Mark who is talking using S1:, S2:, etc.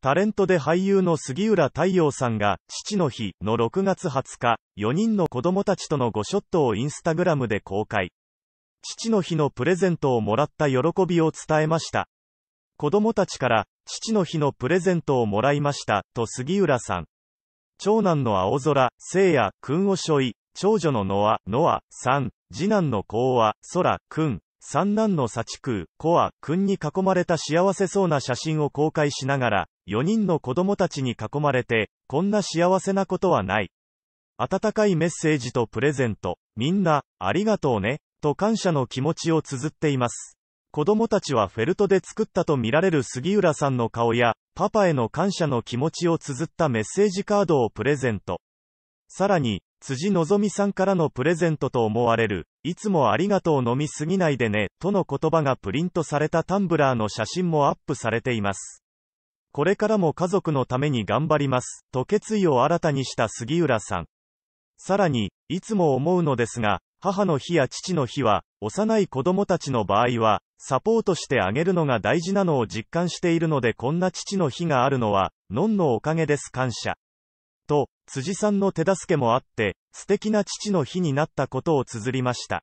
S1: タレントで俳優の杉浦太陽さんが、父の日の6月20日、4人の子供たちとの5ショットをインスタグラムで公開。父の日のプレゼントをもらった喜びを伝えました。子供たちから、父の日のプレゼントをもらいました、と杉浦さん。長男の青空、聖夜、くんをしょい、長女のノア、ノア、さん、次男のコウは、空、くん、三男の幸空、コア、くんに囲まれた幸せそうな写真を公開しながら、4人の子供たちに囲まれて、こんな幸せなことはない。温かいメッセージとプレゼント、みんな、ありがとうね、と感謝の気持ちを綴っています。子供たちはフェルトで作ったと見られる杉浦さんの顔や、パパへの感謝の気持ちを綴ったメッセージカードをプレゼント。さらに、辻のぞみさんからのプレゼントと思われる、いつもありがとう飲みすぎないでね、との言葉がプリントされたタンブラーの写真もアップされています。これからも家族のために頑張ります、と決意を新たにした杉浦さん。さらに、いつも思うのですが、母の日や父の日は、幼い子供たちの場合は、サポートしてあげるのが大事なのを実感しているのでこんな父の日があるのは、のんのおかげです感謝。と、辻さんの手助けもあって、素敵な父の日になったことを綴りました。